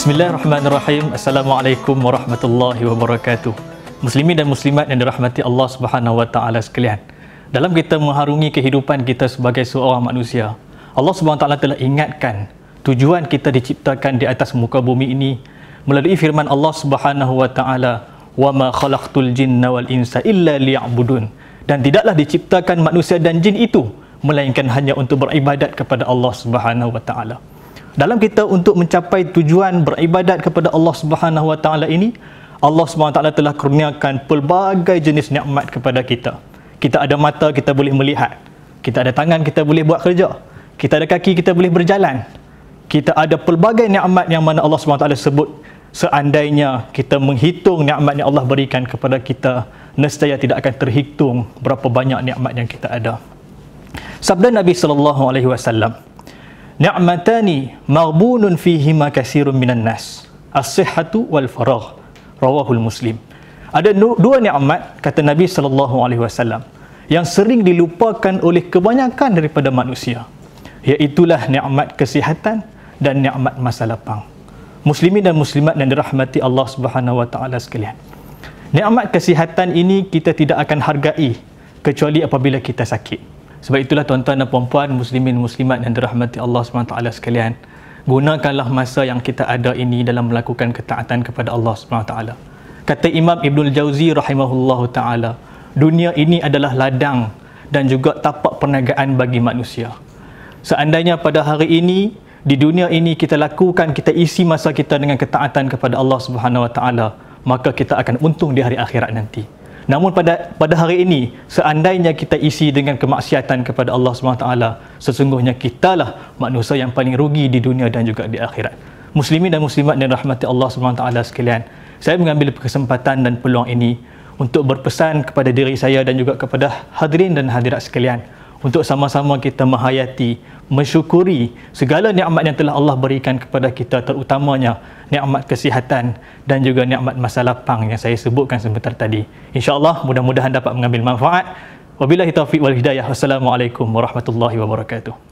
Bismillahirrahmanirrahim. Assalamualaikum warahmatullahi wabarakatuh. Muslimin dan muslimat yang dirahmati Allah Subhanahu wa taala sekalian. Dalam kita mengharungi kehidupan kita sebagai seorang manusia, Allah Subhanahu wa taala telah ingatkan tujuan kita diciptakan di atas muka bumi ini melalui firman Allah Subhanahu wa taala, "Wa ma khalaqtul jinna wal insa illa liya'budun." Dan tidaklah diciptakan manusia dan jin itu melainkan hanya untuk beribadat kepada Allah Subhanahu wa taala. Dalam kita untuk mencapai tujuan beribadat kepada Allah Subhanahu Wa Taala ini, Allah Subhanahu Wa Taala telah kurniakan pelbagai jenis nikmat kepada kita. Kita ada mata, kita boleh melihat. Kita ada tangan, kita boleh buat kerja. Kita ada kaki, kita boleh berjalan. Kita ada pelbagai nikmat yang mana Allah Subhanahu Wa Taala sebut seandainya kita menghitung nikmat yang Allah berikan kepada kita, nescaya tidak akan terhitung berapa banyak nikmat yang kita ada. Sabda Nabi sallallahu alaihi wasallam, ni'matani maghbunun fihima kasirun minan nas as-sihhatu wal faragh rawahul muslim ada dua nikmat kata nabi sallallahu alaihi wasallam yang sering dilupakan oleh kebanyakan daripada manusia iaitulah nikmat kesihatan dan nikmat masa lapang muslimin dan muslimat yang dirahmati Allah Subhanahu wa taala sekalian nikmat kesihatan ini kita tidak akan hargai kecuali apabila kita sakit sebab itulah tuan-tuan dan puan-puan, muslimin, muslimat yang dirahmati Allah SWT sekalian. Gunakanlah masa yang kita ada ini dalam melakukan ketaatan kepada Allah SWT. Kata Imam Ibn Jauzi rahimahullahu ta'ala, dunia ini adalah ladang dan juga tapak perniagaan bagi manusia. Seandainya pada hari ini, di dunia ini kita lakukan, kita isi masa kita dengan ketaatan kepada Allah subhanahu wa taala maka kita akan untung di hari akhirat nanti. Namun pada pada hari ini seandainya kita isi dengan kemaksiatan kepada Allah Subhanahu taala sesungguhnya kitalah manusia yang paling rugi di dunia dan juga di akhirat. Muslimin dan muslimat yang rahmati Allah Subhanahu taala sekalian, saya mengambil kesempatan dan peluang ini untuk berpesan kepada diri saya dan juga kepada hadirin dan hadirat sekalian untuk sama-sama kita menghayati, mensyukuri segala nikmat yang telah Allah berikan kepada kita terutamanya nikmat kesihatan dan juga nikmat masa lapang yang saya sebutkan sebentar tadi. Insya-Allah mudah-mudahan dapat mengambil manfaat. Wabillahi taufiq wal hidayah. Wassalamualaikum warahmatullahi wabarakatuh.